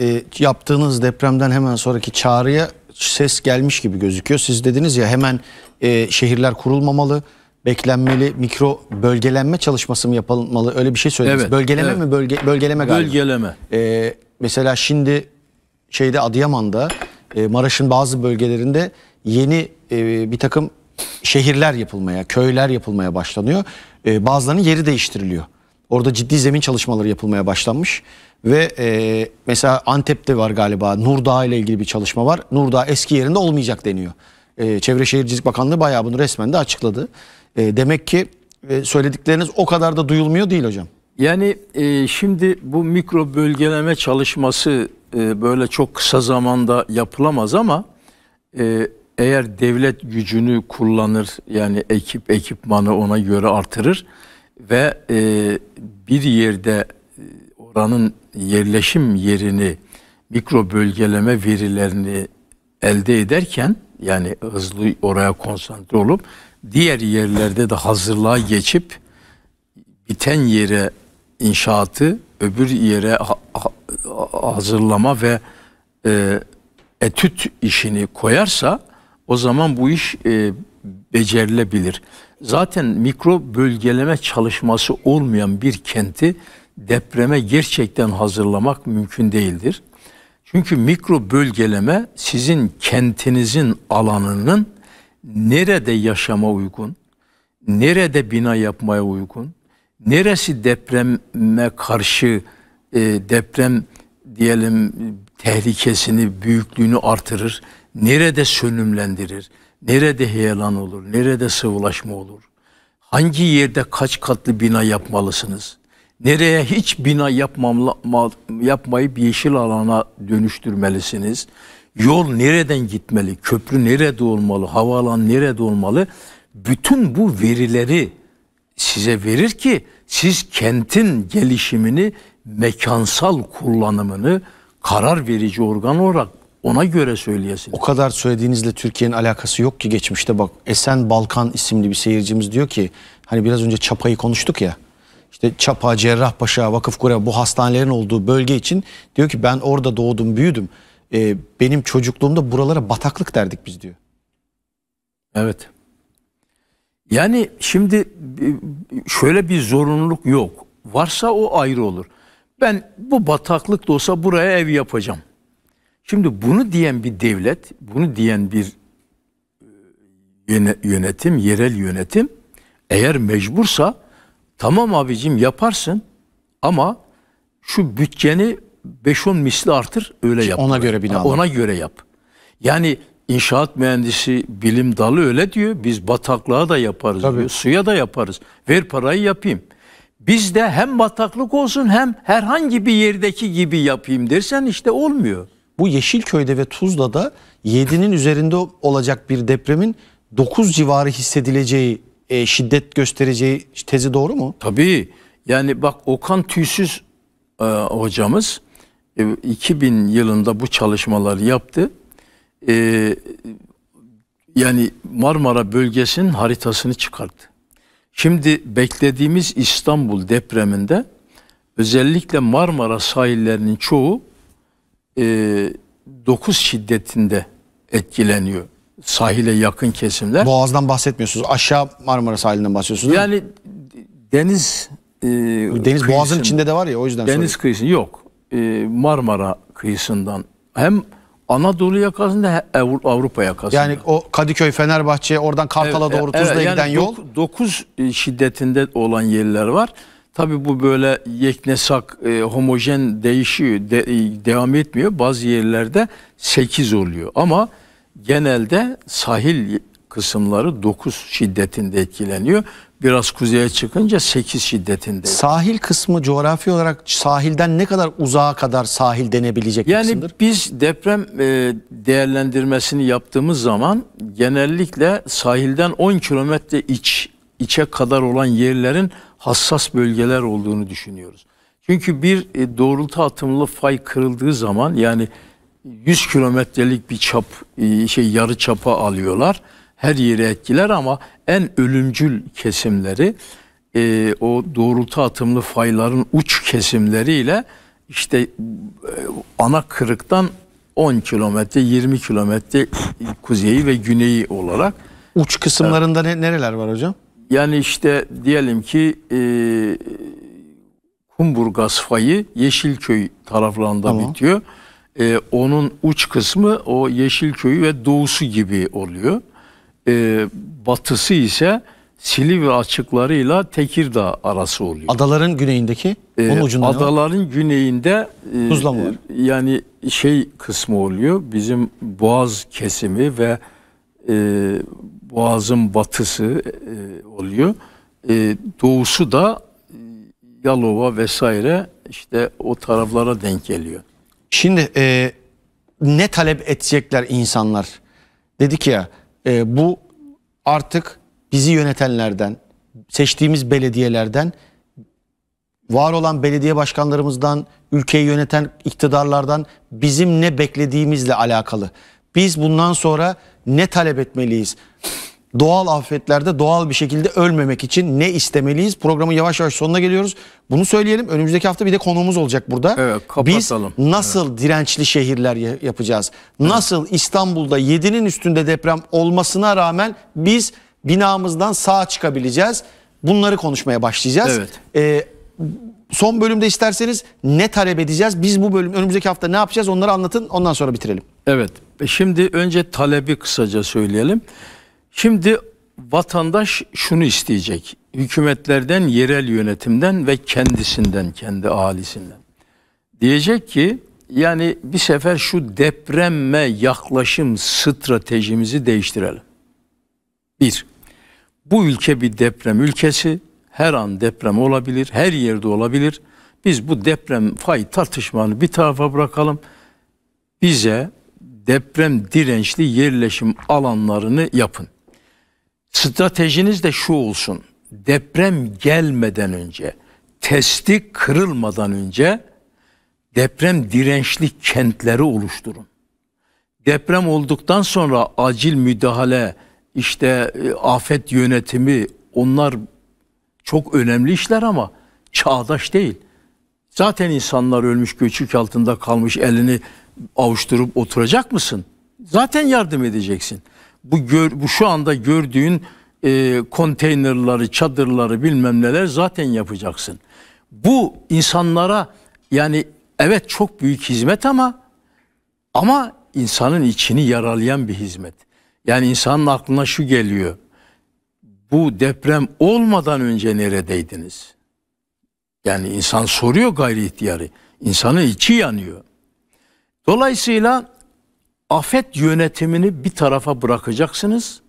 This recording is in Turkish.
e, yaptığınız depremden hemen sonraki çağrıya ses gelmiş gibi gözüküyor. Siz dediniz ya hemen e, şehirler kurulmamalı, beklenmeli, mikro bölgelenme çalışması mı yapılmalı? Öyle bir şey söylediniz. Evet, bölgeleme evet. mi? Bölge, bölgeleme galiba. Bölgeleme. E, mesela şimdi şeyde Adıyaman'da, e, Maraş'ın bazı bölgelerinde yeni e, bir takım şehirler yapılmaya, köyler yapılmaya başlanıyor. E, bazılarının yeri değiştiriliyor. Orada ciddi zemin çalışmaları yapılmaya başlanmış. Ve e, mesela Antep'te var galiba Nurdağ ile ilgili bir çalışma var. Nurdağ eski yerinde olmayacak deniyor. E, Çevre Şehircilik Bakanlığı bayağı bunu resmen de açıkladı. E, demek ki e, söyledikleriniz o kadar da duyulmuyor değil hocam. Yani e, şimdi bu mikro bölgeleme çalışması e, böyle çok kısa zamanda yapılamaz ama e, eğer devlet gücünü kullanır yani ekip ekipmanı ona göre artırır ve e, bir yerde oranın yerleşim yerini mikro bölgeleme verilerini elde ederken yani hızlı oraya konsantre olup diğer yerlerde de hazırlığa geçip biten yere inşaatı öbür yere hazırlama ve e, etüt işini koyarsa o zaman bu iş e, becerilebilir. Zaten mikro bölgeleme çalışması olmayan bir kenti depreme gerçekten hazırlamak mümkün değildir. Çünkü mikro bölgeleme sizin kentinizin alanının nerede yaşama uygun, nerede bina yapmaya uygun, neresi depreme karşı e, deprem diyelim tehlikesini, büyüklüğünü artırır, nerede sönümlendirir, nerede heyelan olur, nerede sıvılaşma olur, hangi yerde kaç katlı bina yapmalısınız, Nereye hiç bina yapmamla, yapmayıp yeşil alana dönüştürmelisiniz. Yol nereden gitmeli? Köprü nerede olmalı? Havaalan nerede olmalı? Bütün bu verileri size verir ki siz kentin gelişimini, mekansal kullanımını karar verici organ olarak ona göre söyleyesiniz. O kadar söylediğinizle Türkiye'nin alakası yok ki geçmişte bak Esen Balkan isimli bir seyircimiz diyor ki hani biraz önce çapayı konuştuk ya işte Çapa, Cerrahpaşa, Vakıfkure bu hastanelerin olduğu bölge için diyor ki ben orada doğdum, büyüdüm. Ee, benim çocukluğumda buralara bataklık derdik biz diyor. Evet. Yani şimdi şöyle bir zorunluluk yok. Varsa o ayrı olur. Ben bu bataklık da olsa buraya ev yapacağım. Şimdi bunu diyen bir devlet, bunu diyen bir e, yönetim, yerel yönetim eğer mecbursa Tamam abicim yaparsın ama şu bütçeni 5-10 misli artır öyle yap. Ona göre bina. Ona göre yap. Yani inşaat mühendisi bilim dalı öyle diyor. Biz bataklığa da yaparız Tabii. diyor. Suya da yaparız. Ver parayı yapayım. Bizde hem bataklık olsun hem herhangi bir yerdeki gibi yapayım dersen işte olmuyor. Bu Yeşilköy'de ve Tuzla'da 7'nin üzerinde olacak bir depremin 9 civarı hissedileceği e, şiddet göstereceği tezi doğru mu? Tabii. Yani bak Okan Tüysüz e, hocamız e, 2000 yılında bu çalışmaları yaptı. E, yani Marmara bölgesinin haritasını çıkarttı. Şimdi beklediğimiz İstanbul depreminde özellikle Marmara sahillerinin çoğu e, 9 şiddetinde etkileniyor sahile yakın kesimler. Boğaz'dan bahsetmiyorsunuz. Aşağı Marmara sahilinden bahsediyorsunuz. Yani deniz e, deniz kıyısın, Boğaz'ın içinde de var ya o yüzden Deniz sorayım. kıyısı yok. E, Marmara kıyısından hem Anadolu yakasında Avrupa yakasında. Yani o Kadıköy, Fenerbahçe, oradan Kartal'a evet, doğru Tuzla'ya evet, yani giden yol. 9 e, şiddetinde olan yerler var. Tabii bu böyle yeknesak, e, homojen değişiyor, de, e, devam etmiyor. Bazı yerlerde 8 oluyor. Ama genelde sahil kısımları 9 şiddetinde etkileniyor. Biraz kuzeye çıkınca 8 şiddetinde. Sahil kısmı coğrafi olarak sahilden ne kadar uzağa kadar sahil denebilecek yani kısımdır? Yani biz deprem e, değerlendirmesini yaptığımız zaman genellikle sahilden 10 kilometre iç içe kadar olan yerlerin hassas bölgeler olduğunu düşünüyoruz. Çünkü bir e, doğrultu atımlı fay kırıldığı zaman yani 100 kilometrelik bir çap e, şey yarı çapa alıyorlar. Her yere etkiler ama en ölümcül kesimleri e, o doğrultu atımlı fayların uç kesimleriyle işte e, ana kırıktan 10 kilometre 20 kilometre kuzeyi ve güneyi olarak. Uç kısımlarında evet. nereler var hocam? Yani işte diyelim ki e, Kumburgaz fayı Yeşilköy taraflarında tamam. bitiyor e, onun uç kısmı o Yeşilköy'ü ve doğusu gibi oluyor. E, batısı ise Silivri açıklarıyla Tekirdağ arası oluyor. Adaların güneyindeki ee, onun ucunda Adaların var? güneyinde e, Tuzla Yani şey kısmı oluyor. Bizim Boğaz kesimi ve e, Boğaz'ın batısı e, oluyor. E, doğusu da e, Yalova vesaire işte o taraflara denk geliyor. Şimdi e, ne talep edecekler insanlar? Dedik ya e, bu artık bizi yönetenlerden, seçtiğimiz belediyelerden, var olan belediye başkanlarımızdan, ülkeyi yöneten iktidarlardan bizim ne beklediğimizle alakalı. Biz bundan sonra ne talep etmeliyiz? doğal afetlerde doğal bir şekilde ölmemek için ne istemeliyiz? Programın yavaş yavaş sonuna geliyoruz. Bunu söyleyelim. Önümüzdeki hafta bir de konuğumuz olacak burada. Evet, kapatalım. Biz nasıl evet. dirençli şehirler yapacağız? Nasıl evet. İstanbul'da 7'nin üstünde deprem olmasına rağmen biz binamızdan sağ çıkabileceğiz? Bunları konuşmaya başlayacağız. Evet. Ee, son bölümde isterseniz ne talep edeceğiz? Biz bu bölüm önümüzdeki hafta ne yapacağız? Onları anlatın. Ondan sonra bitirelim. Evet. E, şimdi önce talebi kısaca söyleyelim. Şimdi vatandaş şunu isteyecek. Hükümetlerden, yerel yönetimden ve kendisinden, kendi ailesinden. Diyecek ki yani bir sefer şu depremme yaklaşım stratejimizi değiştirelim. Bir, bu ülke bir deprem ülkesi. Her an deprem olabilir, her yerde olabilir. Biz bu deprem fay tartışmanı bir tarafa bırakalım. Bize deprem dirençli yerleşim alanlarını yapın. Stratejiniz de şu olsun. Deprem gelmeden önce, testi kırılmadan önce deprem dirençli kentleri oluşturun. Deprem olduktan sonra acil müdahale, işte e, afet yönetimi onlar çok önemli işler ama çağdaş değil. Zaten insanlar ölmüş göçük altında kalmış elini avuşturup oturacak mısın? Zaten yardım edeceksin bu, gör, bu şu anda gördüğün e, konteynerları, çadırları bilmem neler zaten yapacaksın. Bu insanlara yani evet çok büyük hizmet ama ama insanın içini yaralayan bir hizmet. Yani insanın aklına şu geliyor. Bu deprem olmadan önce neredeydiniz? Yani insan soruyor gayri ihtiyarı. İnsanın içi yanıyor. Dolayısıyla afet yönetimini bir tarafa bırakacaksınız.